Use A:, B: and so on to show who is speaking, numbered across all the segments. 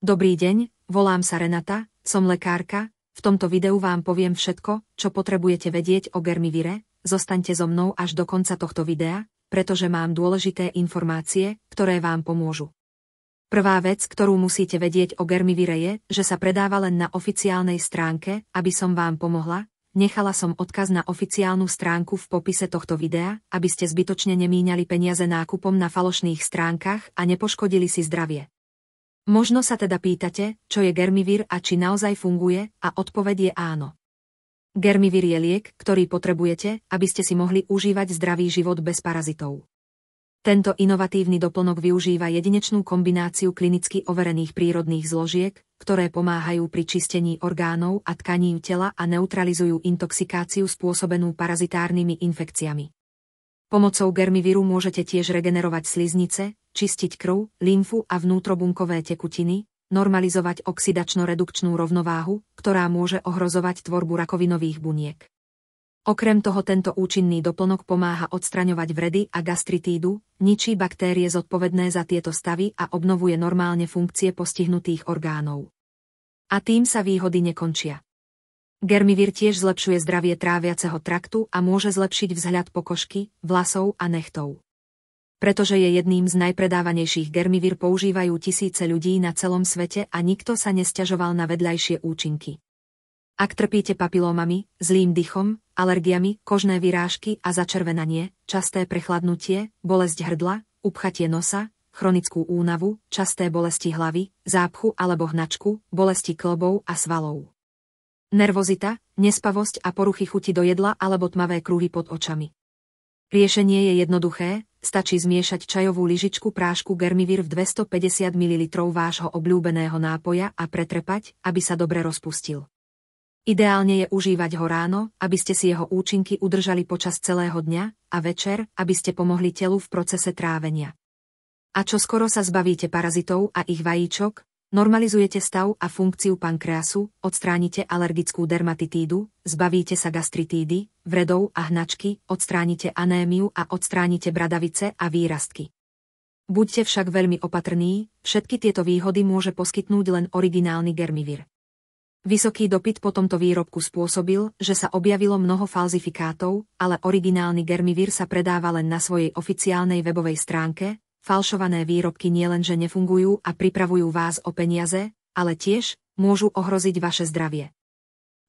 A: Dobrý deň, volám sa Renata, som lekárka, v tomto videu vám poviem všetko, čo potrebujete vedieť o germivire, zostaňte so mnou až do konca tohto videa, pretože mám dôležité informácie, ktoré vám pomôžu. Prvá vec, ktorú musíte vedieť o germivire je, že sa predáva len na oficiálnej stránke, aby som vám pomohla, nechala som odkaz na oficiálnu stránku v popise tohto videa, aby ste zbytočne nemíňali peniaze nákupom na falošných stránkach a nepoškodili si zdravie. Možno sa teda pýtate, čo je germivír a či naozaj funguje, a odpoveď je áno. Germivír je liek, ktorý potrebujete, aby ste si mohli užívať zdravý život bez parazitov. Tento inovatívny doplnok využíva jedinečnú kombináciu klinicky overených prírodných zložiek, ktoré pomáhajú pri čistení orgánov a tkaní tela a neutralizujú intoxikáciu spôsobenú parazitárnymi infekciami. Pomocou germiviru môžete tiež regenerovať sliznice, čistiť krv, lymfu a vnútrobunkové tekutiny, normalizovať oxidačno-redukčnú rovnováhu, ktorá môže ohrozovať tvorbu rakovinových buniek. Okrem toho tento účinný doplnok pomáha odstraňovať vredy a gastritídu, ničí baktérie zodpovedné za tieto stavy a obnovuje normálne funkcie postihnutých orgánov. A tým sa výhody nekončia. Germivir tiež zlepšuje zdravie tráviaceho traktu a môže zlepšiť vzhľad pokožky, vlasov a nechtov pretože je jedným z najpredávanejších germivír používajú tisíce ľudí na celom svete a nikto sa nesťažoval na vedľajšie účinky. Ak trpíte papilómami, zlým dychom, alergiami, kožné vyrážky a začervenanie, časté prechladnutie, bolesť hrdla, upchatie nosa, chronickú únavu, časté bolesti hlavy, zápchu alebo hnačku, bolesti klbov a svalov. Nervozita, nespavosť a poruchy chuti do jedla alebo tmavé kruhy pod očami. Riešenie je jednoduché, Stačí zmiešať čajovú lyžičku prášku Germivir v 250 ml vášho obľúbeného nápoja a pretrepať, aby sa dobre rozpustil. Ideálne je užívať ho ráno, aby ste si jeho účinky udržali počas celého dňa a večer, aby ste pomohli telu v procese trávenia. A čo skoro sa zbavíte parazitov a ich vajíčok, normalizujete stav a funkciu pankreasu, odstránite alergickú dermatitídu, zbavíte sa gastritídy, vredov a hnačky, odstránite anémiu a odstránite bradavice a výrastky. Buďte však veľmi opatrní, všetky tieto výhody môže poskytnúť len originálny germivir. Vysoký dopyt po tomto výrobku spôsobil, že sa objavilo mnoho falzifikátov, ale originálny germivír sa predáva len na svojej oficiálnej webovej stránke, falšované výrobky nielenže nefungujú a pripravujú vás o peniaze, ale tiež môžu ohroziť vaše zdravie.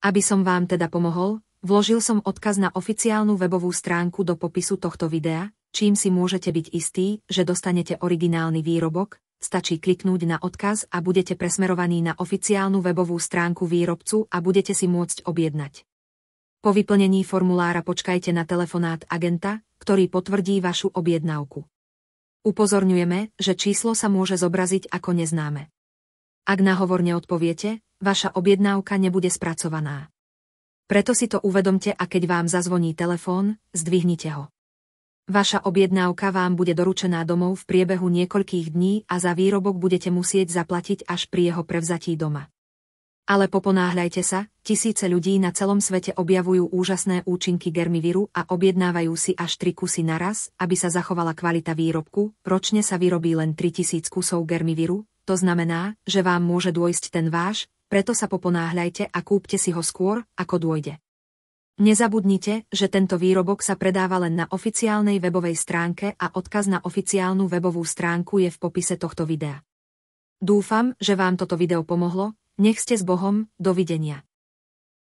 A: Aby som vám teda pomohol, Vložil som odkaz na oficiálnu webovú stránku do popisu tohto videa, čím si môžete byť istí, že dostanete originálny výrobok, stačí kliknúť na odkaz a budete presmerovaní na oficiálnu webovú stránku výrobcu a budete si môcť objednať. Po vyplnení formulára počkajte na telefonát agenta, ktorý potvrdí vašu objednávku. Upozorňujeme, že číslo sa môže zobraziť ako neznáme. Ak nahovor neodpoviete, vaša objednávka nebude spracovaná. Preto si to uvedomte a keď vám zazvoní telefón, zdvihnite ho. Vaša objednávka vám bude doručená domov v priebehu niekoľkých dní a za výrobok budete musieť zaplatiť až pri jeho prevzatí doma. Ale poponáhľajte sa, tisíce ľudí na celom svete objavujú úžasné účinky germiviru a objednávajú si až 3 kusy naraz, aby sa zachovala kvalita výrobku, ročne sa vyrobí len 3000 kusov germiviru, to znamená, že vám môže dôjsť ten váš, preto sa poponáhľajte a kúpte si ho skôr, ako dôjde. Nezabudnite, že tento výrobok sa predáva len na oficiálnej webovej stránke a odkaz na oficiálnu webovú stránku je v popise tohto videa. Dúfam, že vám toto video pomohlo, nech ste s Bohom, dovidenia.